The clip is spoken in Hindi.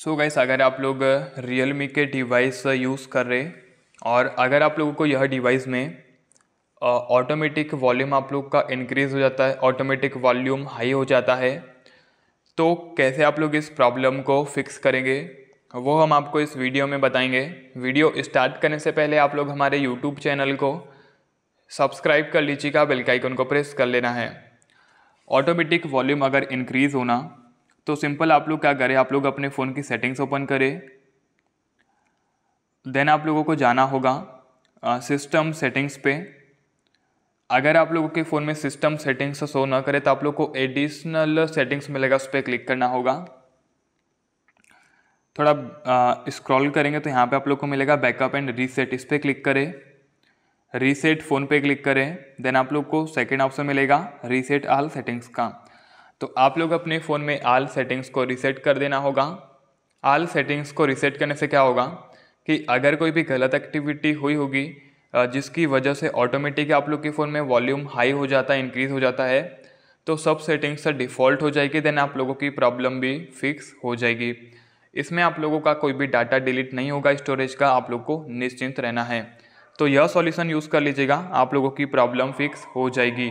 सो so गैस अगर आप लोग रियल मी के डिवाइस यूज़ कर रहे और अगर आप लोगों को यह डिवाइस में ऑटोमेटिक वॉल्यूम आप लोग का इंक्रीज़ हो जाता है ऑटोमेटिक वॉल्यूम हाई हो जाता है तो कैसे आप लोग इस प्रॉब्लम को फिक्स करेंगे वो हम आपको इस वीडियो में बताएंगे वीडियो स्टार्ट करने से पहले आप लोग हमारे यूट्यूब चैनल को सब्सक्राइब कर लीजिएगा बेलकाइकन को प्रेस कर लेना है ऑटोमेटिक वॉल्यूम अगर इंक्रीज़ होना तो सिंपल आप लोग क्या करें आप लोग अपने फ़ोन की सेटिंग्स ओपन करें देन आप लोगों को जाना होगा सिस्टम सेटिंग्स पे अगर आप लोगों के फ़ोन में सिस्टम सेटिंग्स शो ना करे तो आप लोग को एडिशनल सेटिंग्स मिलेगा उस पर क्लिक करना होगा थोड़ा स्क्रॉल करेंगे तो यहाँ पे आप लोग को मिलेगा बैकअप एंड रीसेट इस पर क्लिक करें रीसेट फ़ोन पे क्लिक करें देन आप लोग को सेकेंड ऑप्शन मिलेगा रीसेट आल सेटिंग्स का तो आप लोग अपने फ़ोन में आल सेटिंग्स को रिसेट कर देना होगा आल सेटिंग्स को रिसेट करने से क्या होगा कि अगर कोई भी गलत एक्टिविटी हुई होगी जिसकी वजह से ऑटोमेटिक आप लोग के फ़ोन में वॉल्यूम हाई हो जाता है इंक्रीज़ हो जाता है तो सब सेटिंग्स से डिफ़ॉल्ट हो जाएगी देन आप लोगों की प्रॉब्लम भी फिक्स हो जाएगी इसमें आप लोगों का कोई भी डाटा डिलीट नहीं होगा स्टोरेज का आप लोग को निश्चिंत रहना है तो यह सॉल्यूशन यूज़ कर लीजिएगा आप लोगों की प्रॉब्लम फिक्स हो जाएगी